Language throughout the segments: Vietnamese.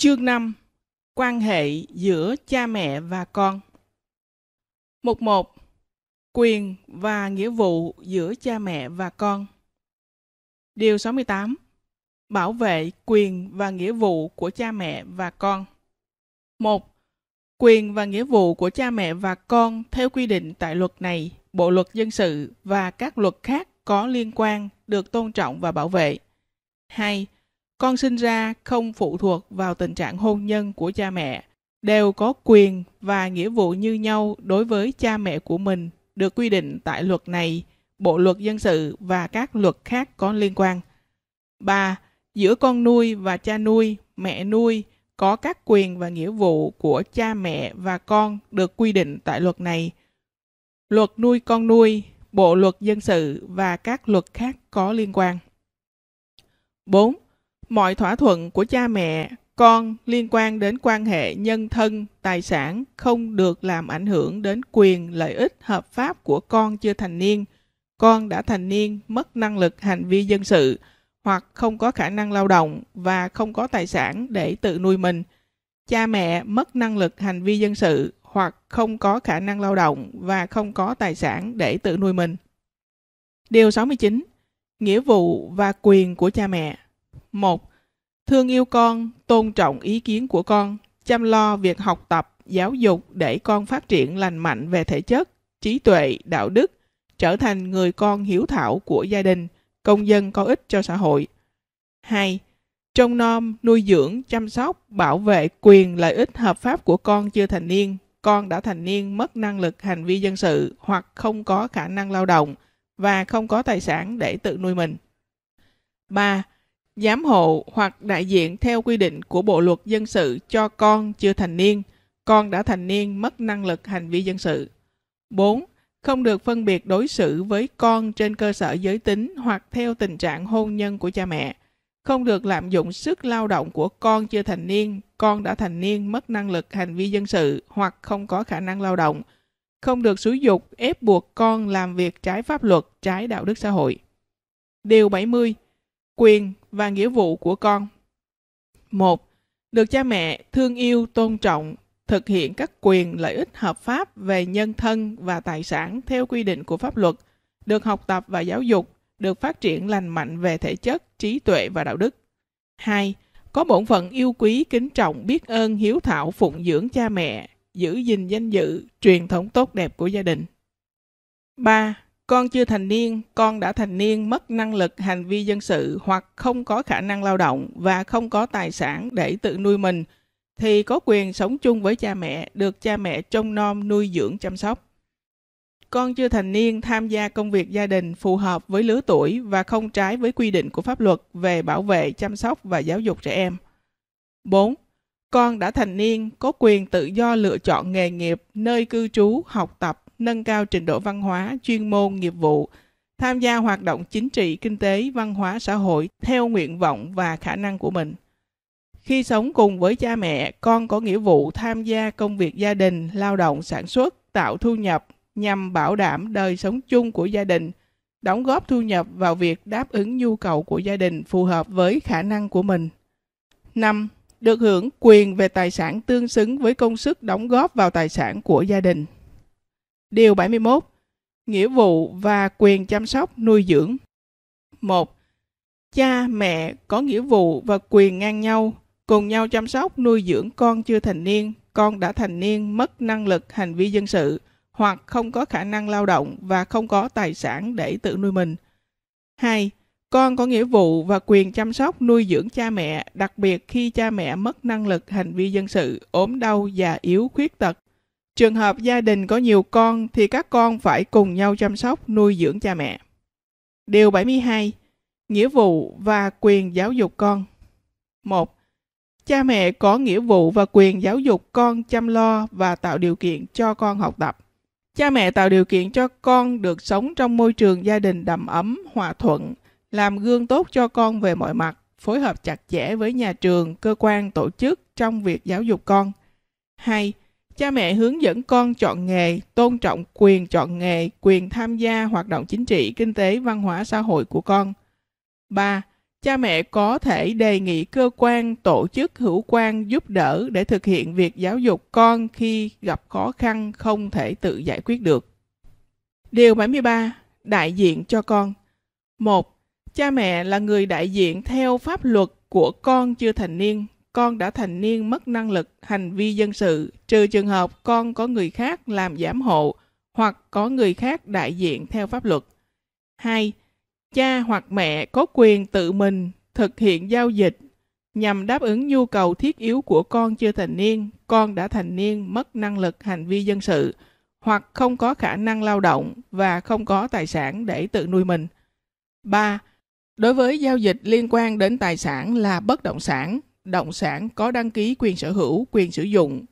Chương 5 Quan hệ giữa cha mẹ và con Mục 1 Quyền và nghĩa vụ giữa cha mẹ và con Điều 68 Bảo vệ quyền và nghĩa vụ của cha mẹ và con 1. Quyền và nghĩa vụ của cha mẹ và con theo quy định tại luật này, bộ luật dân sự và các luật khác có liên quan được tôn trọng và bảo vệ. 2 con sinh ra không phụ thuộc vào tình trạng hôn nhân của cha mẹ đều có quyền và nghĩa vụ như nhau đối với cha mẹ của mình được quy định tại luật này bộ luật dân sự và các luật khác có liên quan ba Giữa con nuôi và cha nuôi, mẹ nuôi có các quyền và nghĩa vụ của cha mẹ và con được quy định tại luật này. Luật nuôi con nuôi, bộ luật dân sự và các luật khác có liên quan. 4 mọi thỏa thuận của cha mẹ, con liên quan đến quan hệ nhân thân, tài sản không được làm ảnh hưởng đến quyền lợi ích hợp pháp của con chưa thành niên. Con đã thành niên mất năng lực hành vi dân sự hoặc không có khả năng lao động và không có tài sản để tự nuôi mình. Cha mẹ mất năng lực hành vi dân sự hoặc không có khả năng lao động và không có tài sản để tự nuôi mình. Điều 69. Nghĩa vụ và quyền của cha mẹ. 1 thương yêu con, tôn trọng ý kiến của con, chăm lo việc học tập, giáo dục để con phát triển lành mạnh về thể chất, trí tuệ, đạo đức, trở thành người con hiếu thảo của gia đình, công dân có ích cho xã hội. 2. Trông nom, nuôi dưỡng, chăm sóc, bảo vệ quyền lợi ích hợp pháp của con chưa thành niên, con đã thành niên mất năng lực hành vi dân sự hoặc không có khả năng lao động và không có tài sản để tự nuôi mình. 3 giám hộ hoặc đại diện theo quy định của Bộ luật dân sự cho con chưa thành niên, con đã thành niên mất năng lực hành vi dân sự. 4. Không được phân biệt đối xử với con trên cơ sở giới tính hoặc theo tình trạng hôn nhân của cha mẹ. Không được lạm dụng sức lao động của con chưa thành niên, con đã thành niên mất năng lực hành vi dân sự hoặc không có khả năng lao động. Không được xúi dục ép buộc con làm việc trái pháp luật, trái đạo đức xã hội. Điều 70. Quyền, và nghĩa vụ của con. 1. Được cha mẹ thương yêu, tôn trọng, thực hiện các quyền lợi ích hợp pháp về nhân thân và tài sản theo quy định của pháp luật, được học tập và giáo dục, được phát triển lành mạnh về thể chất, trí tuệ và đạo đức. 2. Có bổn phận yêu quý, kính trọng, biết ơn, hiếu thảo, phụng dưỡng cha mẹ, giữ gìn danh dự, truyền thống tốt đẹp của gia đình. 3 con chưa thành niên, con đã thành niên mất năng lực hành vi dân sự hoặc không có khả năng lao động và không có tài sản để tự nuôi mình, thì có quyền sống chung với cha mẹ, được cha mẹ trông nom nuôi dưỡng chăm sóc. Con chưa thành niên tham gia công việc gia đình phù hợp với lứa tuổi và không trái với quy định của pháp luật về bảo vệ, chăm sóc và giáo dục trẻ em. 4. Con đã thành niên có quyền tự do lựa chọn nghề nghiệp, nơi cư trú, học tập nâng cao trình độ văn hóa, chuyên môn, nghiệp vụ, tham gia hoạt động chính trị, kinh tế, văn hóa, xã hội theo nguyện vọng và khả năng của mình. Khi sống cùng với cha mẹ, con có nghĩa vụ tham gia công việc gia đình, lao động, sản xuất, tạo thu nhập nhằm bảo đảm đời sống chung của gia đình, đóng góp thu nhập vào việc đáp ứng nhu cầu của gia đình phù hợp với khả năng của mình. 5. Được hưởng quyền về tài sản tương xứng với công sức đóng góp vào tài sản của gia đình. Điều 71. Nghĩa vụ và quyền chăm sóc nuôi dưỡng. 1. Cha, mẹ có nghĩa vụ và quyền ngang nhau, cùng nhau chăm sóc nuôi dưỡng con chưa thành niên, con đã thành niên mất năng lực hành vi dân sự hoặc không có khả năng lao động và không có tài sản để tự nuôi mình. 2. Con có nghĩa vụ và quyền chăm sóc nuôi dưỡng cha mẹ, đặc biệt khi cha mẹ mất năng lực hành vi dân sự, ốm đau, già yếu, khuyết tật Trường hợp gia đình có nhiều con thì các con phải cùng nhau chăm sóc nuôi dưỡng cha mẹ. Điều 72. Nghĩa vụ và quyền giáo dục con. 1. Cha mẹ có nghĩa vụ và quyền giáo dục con chăm lo và tạo điều kiện cho con học tập. Cha mẹ tạo điều kiện cho con được sống trong môi trường gia đình đầm ấm, hòa thuận, làm gương tốt cho con về mọi mặt, phối hợp chặt chẽ với nhà trường, cơ quan, tổ chức trong việc giáo dục con. 2 cha mẹ hướng dẫn con chọn nghề, tôn trọng quyền chọn nghề, quyền tham gia hoạt động chính trị, kinh tế, văn hóa xã hội của con. ba Cha mẹ có thể đề nghị cơ quan, tổ chức hữu quan giúp đỡ để thực hiện việc giáo dục con khi gặp khó khăn không thể tự giải quyết được. Điều 73. Đại diện cho con. một Cha mẹ là người đại diện theo pháp luật của con chưa thành niên con đã thành niên mất năng lực hành vi dân sự, trừ trường hợp con có người khác làm giảm hộ hoặc có người khác đại diện theo pháp luật. 2. Cha hoặc mẹ có quyền tự mình thực hiện giao dịch nhằm đáp ứng nhu cầu thiết yếu của con chưa thành niên, con đã thành niên mất năng lực hành vi dân sự hoặc không có khả năng lao động và không có tài sản để tự nuôi mình. 3. Đối với giao dịch liên quan đến tài sản là bất động sản, động sản có đăng ký quyền sở hữu, quyền sử dụng,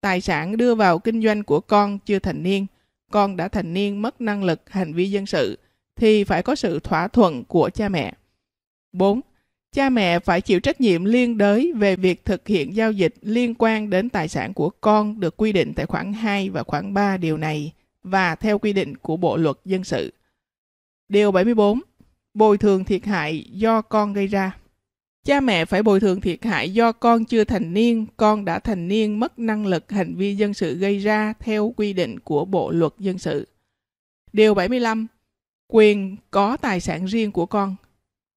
tài sản đưa vào kinh doanh của con chưa thành niên, con đã thành niên mất năng lực hành vi dân sự, thì phải có sự thỏa thuận của cha mẹ. 4. Cha mẹ phải chịu trách nhiệm liên đới về việc thực hiện giao dịch liên quan đến tài sản của con được quy định tại khoản 2 và khoản 3 điều này và theo quy định của Bộ Luật Dân sự. Điều 74. Bồi thường thiệt hại do con gây ra. Cha mẹ phải bồi thường thiệt hại do con chưa thành niên, con đã thành niên mất năng lực hành vi dân sự gây ra theo quy định của Bộ Luật Dân sự. Điều 75. Quyền có tài sản riêng của con.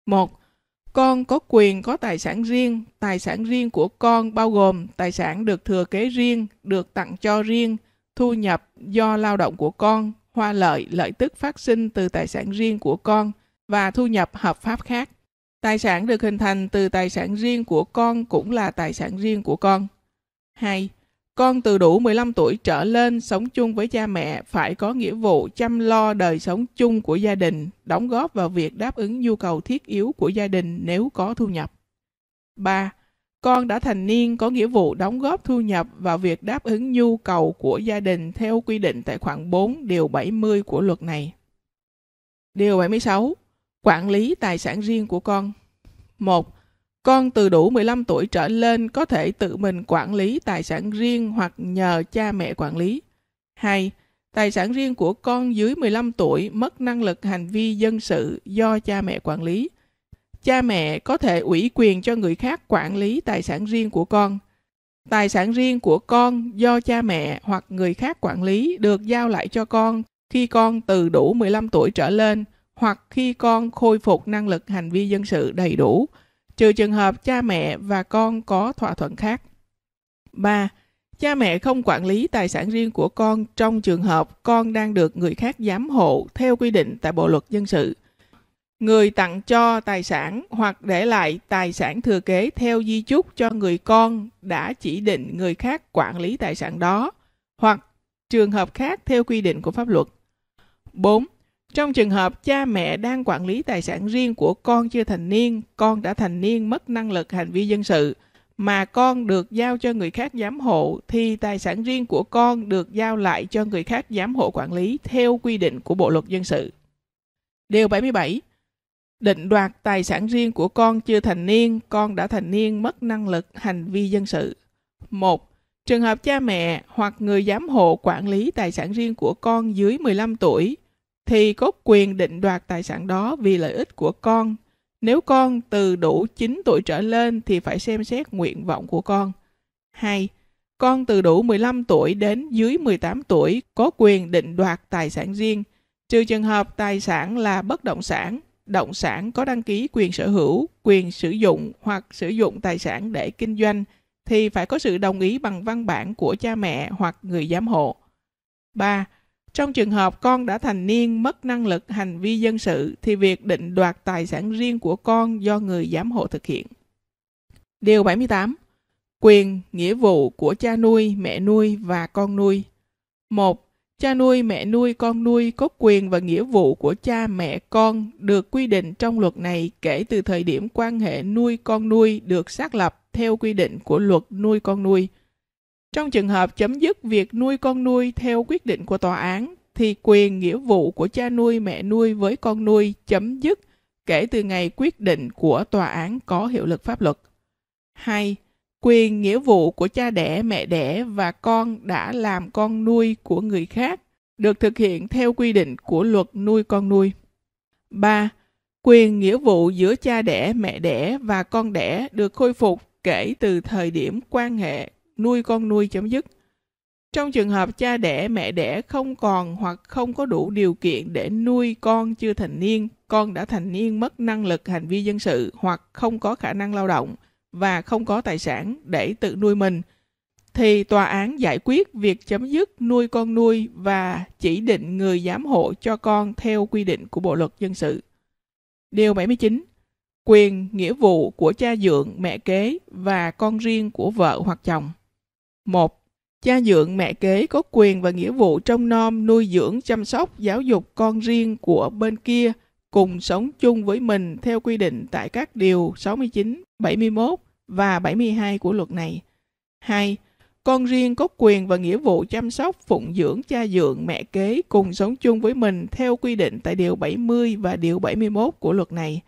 1. Con có quyền có tài sản riêng. Tài sản riêng của con bao gồm tài sản được thừa kế riêng, được tặng cho riêng, thu nhập do lao động của con, hoa lợi, lợi tức phát sinh từ tài sản riêng của con và thu nhập hợp pháp khác. Tài sản được hình thành từ tài sản riêng của con cũng là tài sản riêng của con. 2. Con từ đủ 15 tuổi trở lên sống chung với cha mẹ phải có nghĩa vụ chăm lo đời sống chung của gia đình, đóng góp vào việc đáp ứng nhu cầu thiết yếu của gia đình nếu có thu nhập. 3. Con đã thành niên có nghĩa vụ đóng góp thu nhập vào việc đáp ứng nhu cầu của gia đình theo quy định tại khoản 4 điều 70 của luật này. Điều 76 quản lý tài sản riêng của con. 1. Con từ đủ 15 tuổi trở lên có thể tự mình quản lý tài sản riêng hoặc nhờ cha mẹ quản lý. 2. Tài sản riêng của con dưới 15 tuổi mất năng lực hành vi dân sự do cha mẹ quản lý. Cha mẹ có thể ủy quyền cho người khác quản lý tài sản riêng của con. Tài sản riêng của con do cha mẹ hoặc người khác quản lý được giao lại cho con khi con từ đủ 15 tuổi trở lên – hoặc khi con khôi phục năng lực hành vi dân sự đầy đủ, trừ trường hợp cha mẹ và con có thỏa thuận khác. 3. Cha mẹ không quản lý tài sản riêng của con trong trường hợp con đang được người khác giám hộ theo quy định tại Bộ luật dân sự. Người tặng cho tài sản hoặc để lại tài sản thừa kế theo di chúc cho người con đã chỉ định người khác quản lý tài sản đó hoặc trường hợp khác theo quy định của pháp luật. 4 trong trường hợp cha mẹ đang quản lý tài sản riêng của con chưa thành niên, con đã thành niên mất năng lực hành vi dân sự, mà con được giao cho người khác giám hộ thì tài sản riêng của con được giao lại cho người khác giám hộ quản lý theo quy định của Bộ luật dân sự. Điều 77. Định đoạt tài sản riêng của con chưa thành niên, con đã thành niên mất năng lực hành vi dân sự. 1. Trường hợp cha mẹ hoặc người giám hộ quản lý tài sản riêng của con dưới 15 tuổi thì có quyền định đoạt tài sản đó vì lợi ích của con. Nếu con từ đủ 9 tuổi trở lên thì phải xem xét nguyện vọng của con. 2. Con từ đủ 15 tuổi đến dưới 18 tuổi có quyền định đoạt tài sản riêng, trừ trường hợp tài sản là bất động sản, động sản có đăng ký quyền sở hữu, quyền sử dụng hoặc sử dụng tài sản để kinh doanh thì phải có sự đồng ý bằng văn bản của cha mẹ hoặc người giám hộ. 3. Trong trường hợp con đã thành niên mất năng lực hành vi dân sự thì việc định đoạt tài sản riêng của con do người giám hộ thực hiện. Điều 78. Quyền, nghĩa vụ của cha nuôi, mẹ nuôi và con nuôi. 1. Cha nuôi, mẹ nuôi, con nuôi có quyền và nghĩa vụ của cha mẹ con được quy định trong luật này kể từ thời điểm quan hệ nuôi con nuôi được xác lập theo quy định của luật nuôi con nuôi – trong trường hợp chấm dứt việc nuôi con nuôi theo quyết định của tòa án, thì quyền nghĩa vụ của cha nuôi mẹ nuôi với con nuôi chấm dứt kể từ ngày quyết định của tòa án có hiệu lực pháp luật. 2. Quyền nghĩa vụ của cha đẻ, mẹ đẻ và con đã làm con nuôi của người khác được thực hiện theo quy định của luật nuôi con nuôi. 3. Quyền nghĩa vụ giữa cha đẻ, mẹ đẻ và con đẻ được khôi phục kể từ thời điểm quan hệ nuôi con nuôi chấm dứt. Trong trường hợp cha đẻ, mẹ đẻ không còn hoặc không có đủ điều kiện để nuôi con chưa thành niên, con đã thành niên mất năng lực hành vi dân sự hoặc không có khả năng lao động và không có tài sản để tự nuôi mình, thì tòa án giải quyết việc chấm dứt nuôi con nuôi và chỉ định người giám hộ cho con theo quy định của Bộ luật dân sự. Điều 79. Quyền, nghĩa vụ của cha dượng, mẹ kế và con riêng của vợ hoặc chồng. 1. Cha dưỡng mẹ kế có quyền và nghĩa vụ trong nom, nuôi dưỡng, chăm sóc, giáo dục con riêng của bên kia cùng sống chung với mình theo quy định tại các điều 69, 71 và 72 của luật này. 2. Con riêng có quyền và nghĩa vụ chăm sóc, phụng dưỡng cha dưỡng mẹ kế cùng sống chung với mình theo quy định tại điều 70 và điều 71 của luật này.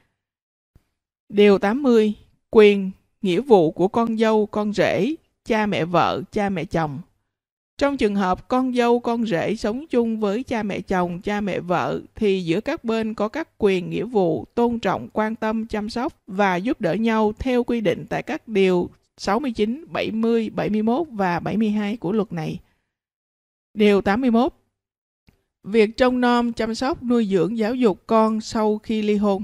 Điều 80. Quyền, nghĩa vụ của con dâu, con rể, cha mẹ vợ, cha mẹ chồng. Trong trường hợp con dâu con rể sống chung với cha mẹ chồng, cha mẹ vợ thì giữa các bên có các quyền nghĩa vụ tôn trọng, quan tâm, chăm sóc và giúp đỡ nhau theo quy định tại các điều 69, 70, 71 và 72 của luật này. Điều 81. Việc trông nom, chăm sóc, nuôi dưỡng, giáo dục con sau khi ly hôn.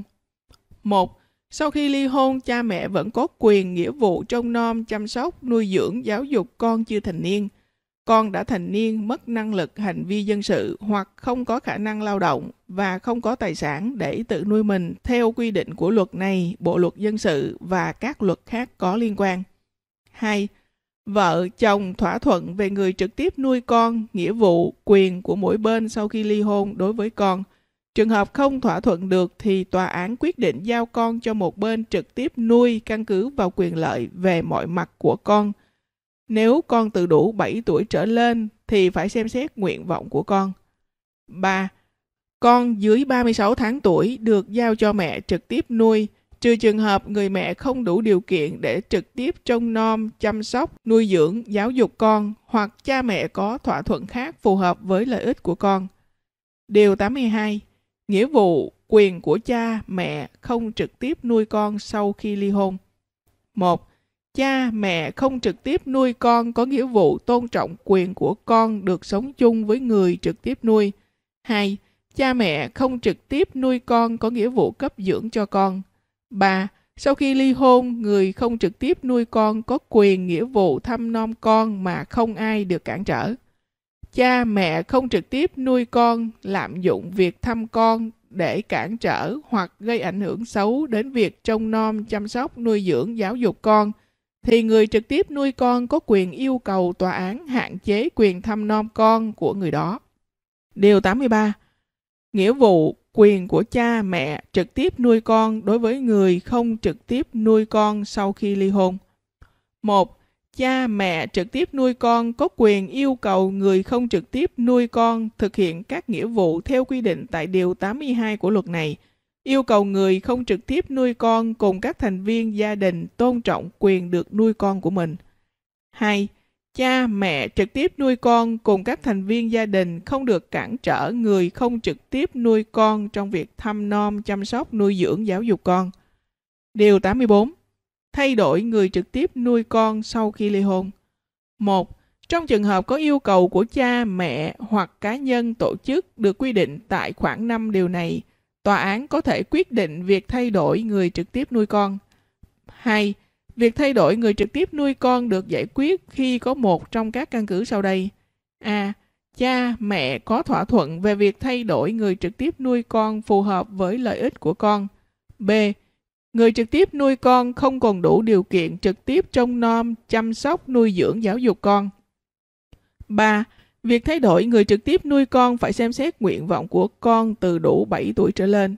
1. Sau khi ly hôn, cha mẹ vẫn có quyền nghĩa vụ trông nom, chăm sóc, nuôi dưỡng, giáo dục con chưa thành niên. Con đã thành niên mất năng lực hành vi dân sự hoặc không có khả năng lao động và không có tài sản để tự nuôi mình theo quy định của luật này, bộ luật dân sự và các luật khác có liên quan. 2. Vợ chồng thỏa thuận về người trực tiếp nuôi con, nghĩa vụ, quyền của mỗi bên sau khi ly hôn đối với con – Trường hợp không thỏa thuận được thì tòa án quyết định giao con cho một bên trực tiếp nuôi căn cứ vào quyền lợi về mọi mặt của con. Nếu con từ đủ 7 tuổi trở lên thì phải xem xét nguyện vọng của con. 3. Con dưới 36 tháng tuổi được giao cho mẹ trực tiếp nuôi, trừ trường hợp người mẹ không đủ điều kiện để trực tiếp trông nom, chăm sóc, nuôi dưỡng, giáo dục con hoặc cha mẹ có thỏa thuận khác phù hợp với lợi ích của con. Điều 82 Nghĩa vụ, quyền của cha, mẹ không trực tiếp nuôi con sau khi ly hôn. Một, Cha, mẹ không trực tiếp nuôi con có nghĩa vụ tôn trọng quyền của con được sống chung với người trực tiếp nuôi. Hai, Cha mẹ không trực tiếp nuôi con có nghĩa vụ cấp dưỡng cho con. Ba, Sau khi ly hôn, người không trực tiếp nuôi con có quyền nghĩa vụ thăm nom con mà không ai được cản trở cha mẹ không trực tiếp nuôi con lạm dụng việc thăm con để cản trở hoặc gây ảnh hưởng xấu đến việc trông nom chăm sóc nuôi dưỡng giáo dục con thì người trực tiếp nuôi con có quyền yêu cầu tòa án hạn chế quyền thăm nom con của người đó. Điều 83. Nghĩa vụ quyền của cha mẹ trực tiếp nuôi con đối với người không trực tiếp nuôi con sau khi ly hôn. 1 cha mẹ trực tiếp nuôi con có quyền yêu cầu người không trực tiếp nuôi con thực hiện các nghĩa vụ theo quy định tại Điều 82 của luật này, yêu cầu người không trực tiếp nuôi con cùng các thành viên gia đình tôn trọng quyền được nuôi con của mình. 2. Cha mẹ trực tiếp nuôi con cùng các thành viên gia đình không được cản trở người không trực tiếp nuôi con trong việc thăm nom, chăm sóc, nuôi dưỡng, giáo dục con. Điều 84 thay đổi người trực tiếp nuôi con sau khi ly hôn. 1. Trong trường hợp có yêu cầu của cha, mẹ hoặc cá nhân tổ chức được quy định tại khoảng 5 điều này, tòa án có thể quyết định việc thay đổi người trực tiếp nuôi con. 2. Việc thay đổi người trực tiếp nuôi con được giải quyết khi có một trong các căn cứ sau đây. A. Cha, mẹ có thỏa thuận về việc thay đổi người trực tiếp nuôi con phù hợp với lợi ích của con. B Người trực tiếp nuôi con không còn đủ điều kiện trực tiếp trông nom, chăm sóc, nuôi dưỡng, giáo dục con. 3. Việc thay đổi người trực tiếp nuôi con phải xem xét nguyện vọng của con từ đủ 7 tuổi trở lên.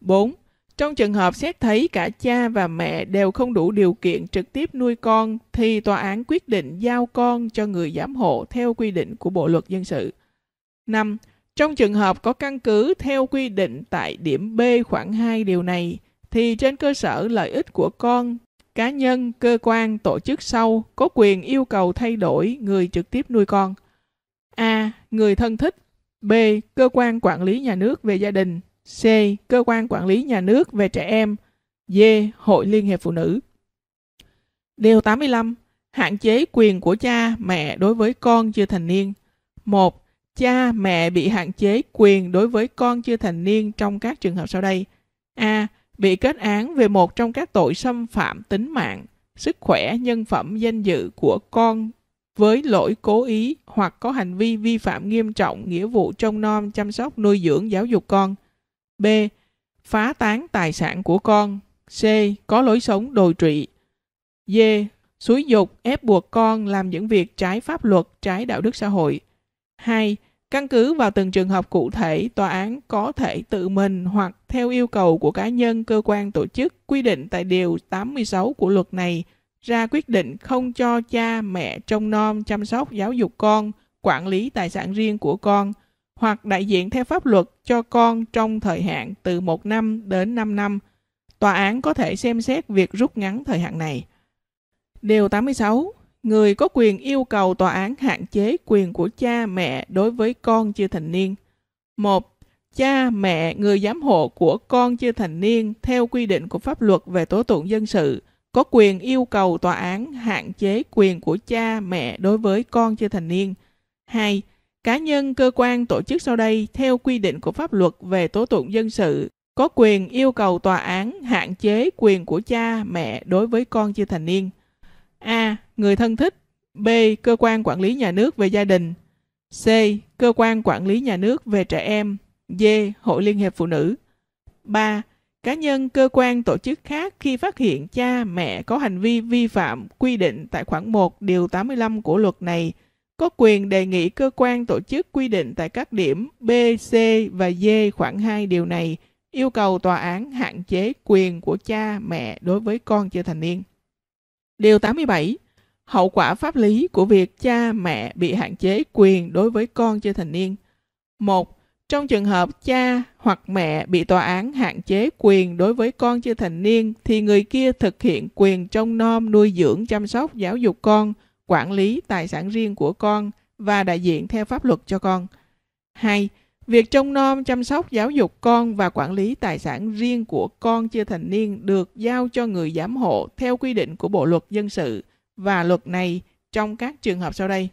4. Trong trường hợp xét thấy cả cha và mẹ đều không đủ điều kiện trực tiếp nuôi con thì tòa án quyết định giao con cho người giám hộ theo quy định của Bộ luật dân sự. 5. Trong trường hợp có căn cứ theo quy định tại điểm B khoảng 2 điều này, thì trên cơ sở lợi ích của con cá nhân cơ quan tổ chức sau có quyền yêu cầu thay đổi người trực tiếp nuôi con a người thân thích b cơ quan quản lý nhà nước về gia đình c cơ quan quản lý nhà nước về trẻ em d hội liên hiệp phụ nữ điều 85 hạn chế quyền của cha mẹ đối với con chưa thành niên một cha mẹ bị hạn chế quyền đối với con chưa thành niên trong các trường hợp sau đây a bị kết án về một trong các tội xâm phạm tính mạng, sức khỏe, nhân phẩm, danh dự của con với lỗi cố ý hoặc có hành vi vi phạm nghiêm trọng nghĩa vụ trông nom, chăm sóc, nuôi dưỡng, giáo dục con. B. Phá tán tài sản của con. C. Có lối sống đồi trụy. D. Xúi dục, ép buộc con làm những việc trái pháp luật, trái đạo đức xã hội. 2. Căn cứ vào từng trường hợp cụ thể, tòa án có thể tự mình hoặc theo yêu cầu của cá nhân, cơ quan, tổ chức quy định tại Điều 86 của luật này ra quyết định không cho cha mẹ trông non chăm sóc giáo dục con, quản lý tài sản riêng của con hoặc đại diện theo pháp luật cho con trong thời hạn từ 1 năm đến 5 năm. Tòa án có thể xem xét việc rút ngắn thời hạn này. Điều 86 người có quyền yêu cầu tòa án hạn chế quyền của cha mẹ đối với con chưa thành niên. 1. Cha mẹ người giám hộ của con chưa thành niên theo quy định của pháp luật về tố tụng dân sự có quyền yêu cầu tòa án hạn chế quyền của cha mẹ đối với con chưa thành niên. 2. Cá nhân, cơ quan, tổ chức sau đây theo quy định của pháp luật về tố tụng dân sự có quyền yêu cầu tòa án hạn chế quyền của cha mẹ đối với con chưa thành niên. A. Người thân thích B. Cơ quan quản lý nhà nước về gia đình C. Cơ quan quản lý nhà nước về trẻ em D. Hội Liên hiệp Phụ nữ 3. Cá nhân, cơ quan, tổ chức khác khi phát hiện cha, mẹ có hành vi vi phạm quy định tại khoản 1 điều 85 của luật này có quyền đề nghị cơ quan tổ chức quy định tại các điểm B, C và D khoảng 2 điều này yêu cầu tòa án hạn chế quyền của cha mẹ đối với con chưa thành niên. Điều 87. Hậu quả pháp lý của việc cha mẹ bị hạn chế quyền đối với con chưa thành niên. 1. Trong trường hợp cha hoặc mẹ bị tòa án hạn chế quyền đối với con chưa thành niên thì người kia thực hiện quyền trông nom, nuôi dưỡng, chăm sóc, giáo dục con, quản lý tài sản riêng của con và đại diện theo pháp luật cho con. 2. Việc trông nom, chăm sóc, giáo dục con và quản lý tài sản riêng của con chưa thành niên được giao cho người giám hộ theo quy định của Bộ luật dân sự và luật này trong các trường hợp sau đây.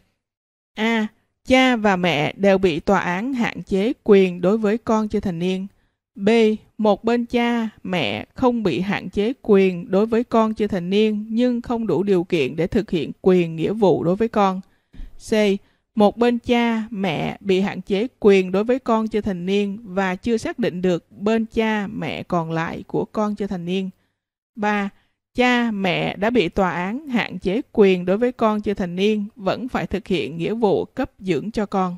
A. Cha và mẹ đều bị tòa án hạn chế quyền đối với con chưa thành niên. B. Một bên cha, mẹ không bị hạn chế quyền đối với con chưa thành niên nhưng không đủ điều kiện để thực hiện quyền nghĩa vụ đối với con. C một bên cha, mẹ bị hạn chế quyền đối với con chưa thành niên và chưa xác định được bên cha, mẹ còn lại của con chưa thành niên. 3. Cha, mẹ đã bị tòa án hạn chế quyền đối với con chưa thành niên vẫn phải thực hiện nghĩa vụ cấp dưỡng cho con.